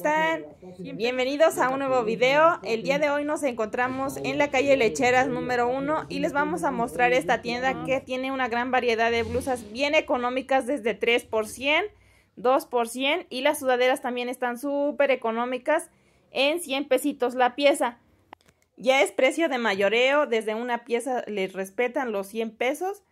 están? Bienvenidos a un nuevo video. El día de hoy nos encontramos en la calle Lecheras número 1 y les vamos a mostrar esta tienda que tiene una gran variedad de blusas bien económicas desde 3 por 2 por y las sudaderas también están súper económicas en 100 pesitos la pieza. Ya es precio de mayoreo, desde una pieza les respetan los 100 pesos.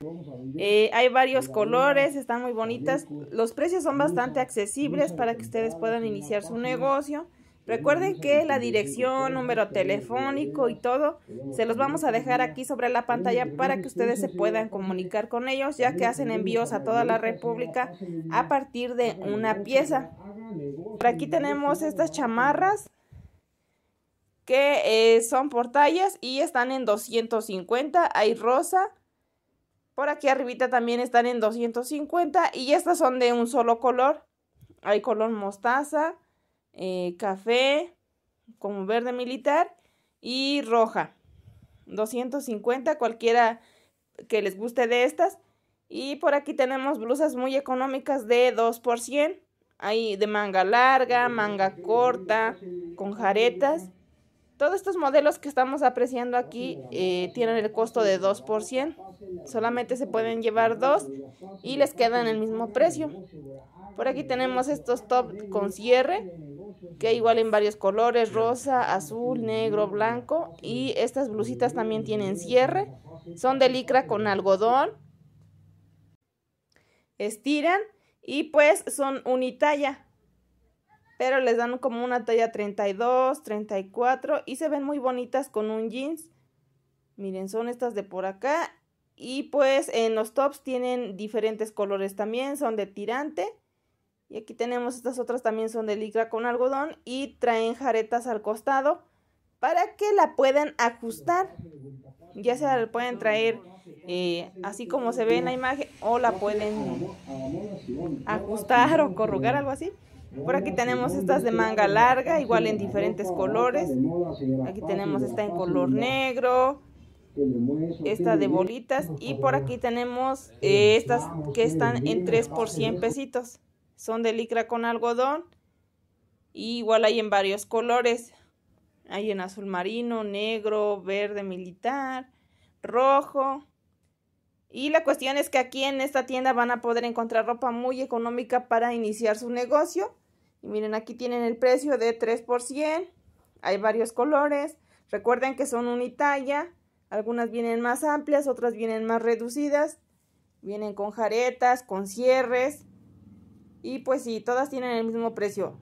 Eh, hay varios colores, están muy bonitas. Los precios son bastante accesibles para que ustedes puedan iniciar su negocio. Recuerden que la dirección, número telefónico y todo se los vamos a dejar aquí sobre la pantalla para que ustedes se puedan comunicar con ellos, ya que hacen envíos a toda la República a partir de una pieza. Por aquí tenemos estas chamarras que eh, son por tallas y están en 250. Hay rosa. Por aquí arribita también están en 250 y estas son de un solo color. Hay color mostaza, eh, café, como verde militar y roja. 250 cualquiera que les guste de estas. Y por aquí tenemos blusas muy económicas de 2 por 100. Hay de manga larga, manga corta, con jaretas. Todos estos modelos que estamos apreciando aquí eh, tienen el costo de 2%. Solamente se pueden llevar dos y les quedan el mismo precio. Por aquí tenemos estos top con cierre, que igual en varios colores, rosa, azul, negro, blanco. Y estas blusitas también tienen cierre. Son de licra con algodón. Estiran y pues son unitalla pero les dan como una talla 32, 34 y se ven muy bonitas con un jeans. Miren, son estas de por acá. Y pues en los tops tienen diferentes colores también, son de tirante. Y aquí tenemos estas otras también son de licra con algodón y traen jaretas al costado para que la puedan ajustar. Ya sea la pueden traer eh, así como se ve en la imagen o la pueden ajustar o corrugar, algo así. Por aquí tenemos estas de manga larga, igual en diferentes colores. Aquí tenemos esta en color negro, esta de bolitas y por aquí tenemos eh, estas que están en 3 por 100 pesitos. Son de licra con algodón y igual hay en varios colores. Hay en azul marino, negro, verde militar, rojo. Y la cuestión es que aquí en esta tienda van a poder encontrar ropa muy económica para iniciar su negocio. Y miren, aquí tienen el precio de 3 por 100. Hay varios colores. Recuerden que son unitalla. Algunas vienen más amplias, otras vienen más reducidas. Vienen con jaretas, con cierres. Y pues sí, todas tienen el mismo precio.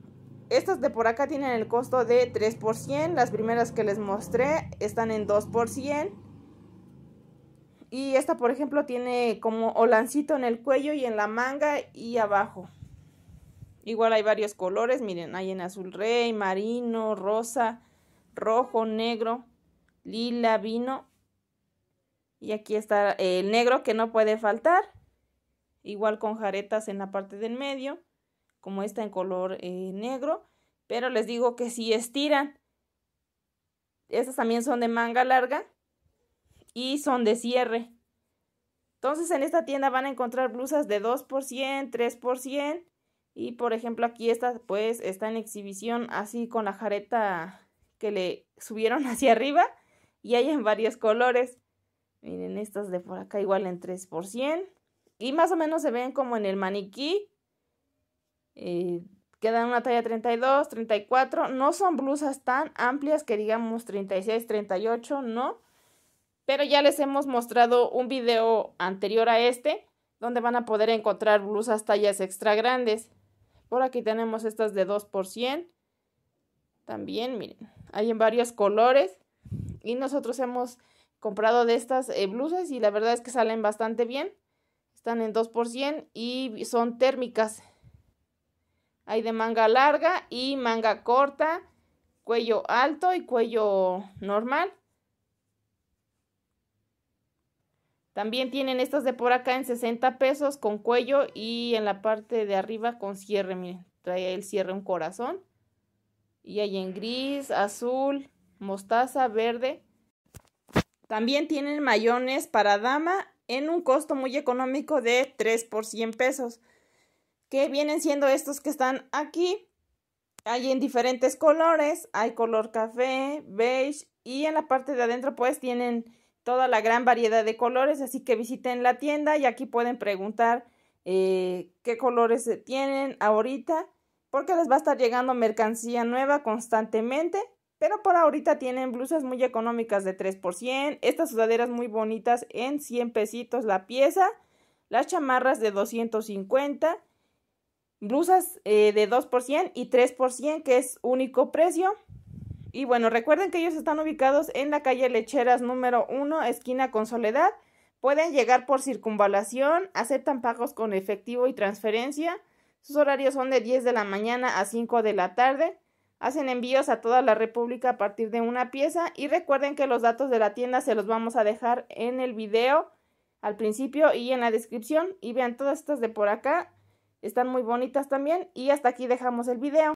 Estas de por acá tienen el costo de 3 por 100. Las primeras que les mostré están en 2 por 100. Y esta, por ejemplo, tiene como olancito en el cuello y en la manga y abajo. Igual hay varios colores, miren, hay en azul rey, marino, rosa, rojo, negro, lila, vino. Y aquí está el negro que no puede faltar. Igual con jaretas en la parte del medio, como esta en color eh, negro. Pero les digo que si estiran. Estas también son de manga larga y son de cierre. Entonces en esta tienda van a encontrar blusas de 2%, 3%, y por ejemplo aquí esta pues está en exhibición así con la jareta que le subieron hacia arriba y hay en varios colores. Miren estas de por acá igual en 3 y más o menos se ven como en el maniquí. Eh, quedan una talla 32, 34. No son blusas tan amplias que digamos 36, 38, no. Pero ya les hemos mostrado un video anterior a este donde van a poder encontrar blusas tallas extra grandes. Por aquí tenemos estas de 2 También, miren, hay en varios colores. Y nosotros hemos comprado de estas eh, blusas y la verdad es que salen bastante bien. Están en 2 y son térmicas. Hay de manga larga y manga corta, cuello alto y cuello normal. También tienen estas de por acá en 60 pesos con cuello y en la parte de arriba con cierre. Miren, trae el cierre un corazón. Y hay en gris, azul, mostaza, verde. También tienen mayones para dama en un costo muy económico de 3 por 100 pesos. Que vienen siendo estos que están aquí. Hay en diferentes colores. Hay color café, beige. Y en la parte de adentro pues tienen toda la gran variedad de colores, así que visiten la tienda y aquí pueden preguntar eh, qué colores tienen ahorita, porque les va a estar llegando mercancía nueva constantemente, pero por ahorita tienen blusas muy económicas de 3 por estas sudaderas muy bonitas en 100 pesitos la pieza, las chamarras de 250, blusas eh, de 2 y 3 que es único precio. Y bueno, recuerden que ellos están ubicados en la calle Lecheras número 1, esquina con Soledad. Pueden llegar por circunvalación, aceptan pagos con efectivo y transferencia. Sus horarios son de 10 de la mañana a 5 de la tarde. Hacen envíos a toda la República a partir de una pieza y recuerden que los datos de la tienda se los vamos a dejar en el video al principio y en la descripción y vean todas estas de por acá. Están muy bonitas también y hasta aquí dejamos el video.